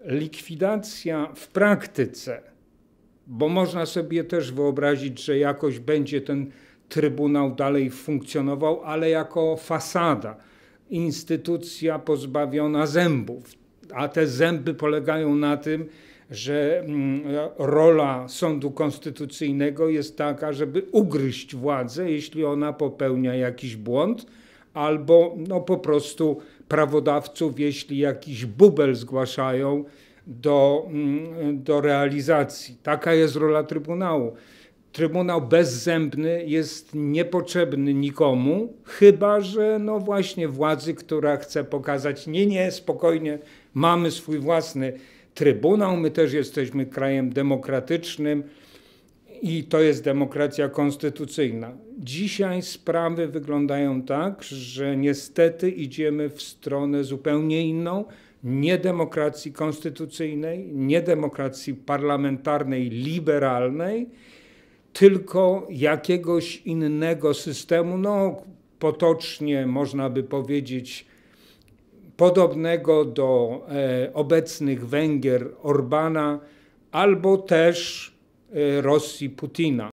likwidacja w praktyce, bo można sobie też wyobrazić, że jakoś będzie ten trybunał dalej funkcjonował, ale jako fasada, instytucja pozbawiona zębów. A te zęby polegają na tym, że mm, rola sądu konstytucyjnego jest taka, żeby ugryźć władzę, jeśli ona popełnia jakiś błąd albo no po prostu prawodawców, jeśli jakiś bubel zgłaszają do, mm, do realizacji. Taka jest rola Trybunału. Trybunał bezzębny jest niepotrzebny nikomu, chyba że no właśnie władzy, która chce pokazać, nie, nie, spokojnie, mamy swój własny Trybunał, my też jesteśmy krajem demokratycznym i to jest demokracja konstytucyjna. Dzisiaj sprawy wyglądają tak, że niestety idziemy w stronę zupełnie inną, nie demokracji konstytucyjnej, nie demokracji parlamentarnej, liberalnej, tylko jakiegoś innego systemu, no potocznie można by powiedzieć, podobnego do e, obecnych Węgier Orbana albo też e, Rosji Putina.